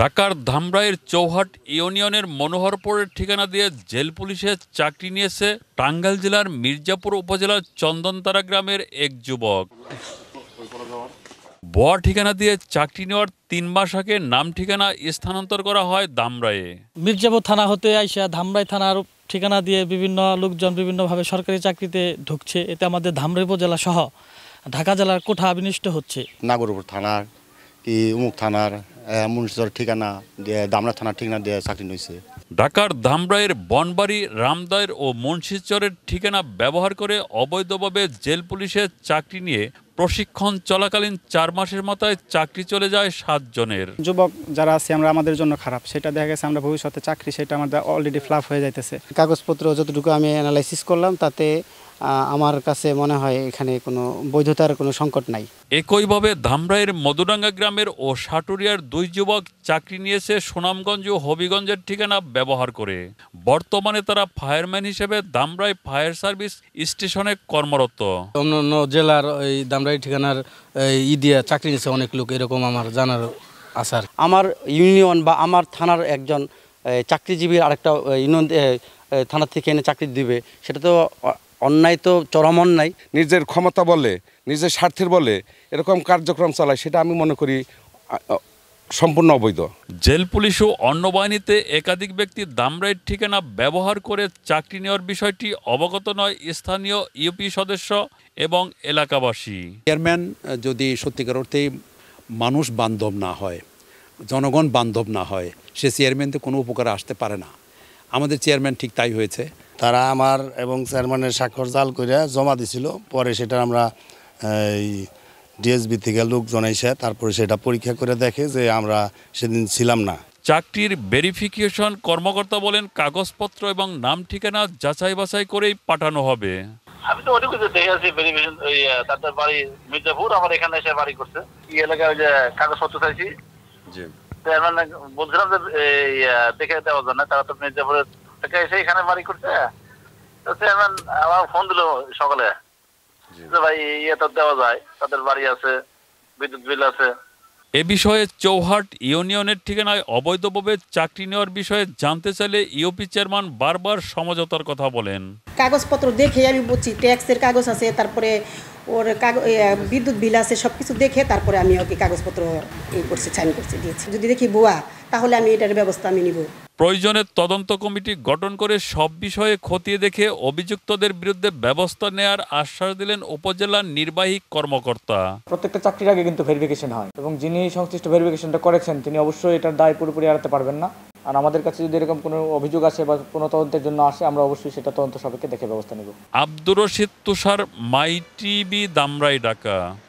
ঢাকার ধামরাইয়ের চৌহাট ইউনিয়নের মনোহরপুরের ঠিকানা দিয়ে জেল পুলিশে চাকরি নিয়েছে টাঙ্গাইল জেলার মির্জাপুর উপজেলার চন্দনতারা গ্রামের এক যুবক বয়া ঠিকানা দিয়ে চাকরি নেওয়ার তিন মাস আগে নাম ঠিকানা স্থানান্তর করা হয় ধামরাইয়ে মির্জাপুর থানা হতে আইসা ধামরাই থানার ঠিকানা দিয়ে বিভিন্ন লোকজন বিভিন্নভাবে সরকারি চাকরিতে ঢুকছে এতে আমাদের ধামরাই উপজেলা সহ ঢাকা জেলার কোঠা বিনিষ্ট হচ্ছে নাগরপুর থানার কি উমুক থানার মুনিশ্বর ঠিকানা দামরা থানার ঠিকানা দিয়ে চাকরি নিয়েছে ঢাকার ধামরাইয়ের বনবাড়ি রামদায়ের ও মুন্সিচরের ঠিকানা ব্যবহার করে অবৈধভাবে জেল পুলিশের চাকরি নিয়ে প্রশিক্ষণ চলাকালীন চার মাসের মাথায় চাকরি চলে যায় সাতজনের যুবক যারা আছে আমরা আমাদের জন্য খারাপ সেটা দেখা গেছে আমরা ভবিষ্যতে চাকরি সেটা আমাদের অলরেডি ফ্লাপ হয়ে যাইতেছে কাগজপত্র যতটুকু আমি অ্যানালাইসিস করলাম তাতে আমার কাছে মনে হয় এখানে কোনো বৈধতার কোনো সংকট নাই একইভাবে ধামরাইয়ের মধুডাঙ্গা গ্রামের ও সাটুরিয়ার দুই যুবক চাকরি নিয়েছে সুনামগঞ্জ ও হবিগঞ্জের ঠিকানা ব্যবহার করে বর্তমানে তারা ফায়ারম্যান হিসেবে ধামরাই ফায়ার সার্ভিস স্টেশনে কর্মরত অন্যান্য জেলার ওই ধামরাই ঠিকানার ই দিয়ে চাকরি নিয়েছে অনেক লোক এরকম আমার জানার আসার আমার ইউনিয়ন বা আমার থানার একজন চাকরিজীবীর আরেকটা ইউনিয়ন থানা থেকে এনে চাকরি দিবে সেটা তো অন্যায় তো চরম অন্যায় নিজের ক্ষমতা বলে নিজের স্বার্থের বলে এরকম কার্যক্রম চালায় সেটা আমি মনে করি সম্পূর্ণ অবৈধ জেল পুলিশ ও অন্য বাহিনীতে একাধিক ব্যক্তি দামরাইয়ের ঠিকানা ব্যবহার করে চাকরি নেওয়ার বিষয়টি অবগত নয় স্থানীয় ইউপি সদস্য এবং এলাকাবাসী চেয়ারম্যান যদি সত্যিকার অর্থে মানুষ বান্ধব না হয় জনগণ বান্ধব না হয় সে চেয়ারম্যান তো কোনো উপকারে আসতে পারে না আমাদের চেয়ারম্যান ঠিক তাই হয়েছে তারা আমার এবং চেয়ারম্যানের স্বাক্ষর জাল করে জমা দিছিল পরে সেটা আমরা এই ডিএসবি থেকে লোক জনাইছে তারপরে সেটা পরীক্ষা করে দেখে যে আমরা সেদিন ছিলাম না চাকরির ভেরিফিকেশন কর্মকর্তা বলেন কাগজপত্র এবং নাম ঠিকানা যাচাই বাছাই করেই পাঠানো হবে আমি তো অনেক কিছু দেখে আছি ভেরিফিকেশন ওই তাদের বাড়ি মির্জাপুর আমার এখানে এসে বাড়ি করছে এই এলাকায় ওই যে কাগজপত্র চাইছি জি বলছিলাম যে দেখে দেওয়ার জন্য না তারা তো মির্জাপুরের এসে এখানে বাড়ি চেয়ারম্যান আমার ফোন দিল সকালে যে ভাই ইয়ে তো দেওয়া যায় তাদের বাড়ি আছে বিদ্যুৎ বিল আছে এ বিষয়ে চৌহাট ইউনিয়নের ঠিকানায় অবৈধভাবে চাকরি নেওয়ার বিষয়ে জানতে চাইলে ইউপি চেয়ারম্যান বারবার সমঝোতার কথা বলেন কাগজপত্র দেখে আমি বুঝছি ট্যাক্সের কাগজ আছে তারপরে ওর কাগজ ইয়ে, বিদ্যুৎ বিল আছে সব কিছু দেখে তারপরে আমি ওকে কাগজপত্র ই করছি সাইন করছি দিয়েছি যদি দেখি ভুয়া তাহলে আমি এটার ব্যবস্থা আমি নিব প্রয়োজনে তদন্ত কমিটি গঠন করে সব বিষয়ে খতিয়ে দেখে অভিযুক্তদের বিরুদ্ধে ব্যবস্থা নেয়ার আশ্বাস দিলেন উপজেলার নির্বাহী কর্মকর্তা প্রত্যেকটা চাকরির আগে কিন্তু ভেরিফিকেশন হয় এবং যিনি সংশ্লিষ্ট ভেরিফিকেশনটা করেছেন তিনি অবশ্যই এটার দায় পুরোপুরি এড়াতে পারবেন না আর আমাদের কাছে যদি এরকম কোনো অভিযোগ আসে বা কোনো তদন্তের জন্য আসে আমরা অবশ্যই সেটা তদন্ত সাপেক্ষে দেখে ব্যবস্থা নেব আব্দুর রশিদ তুষার মাইটিবি দামরাই ডাকা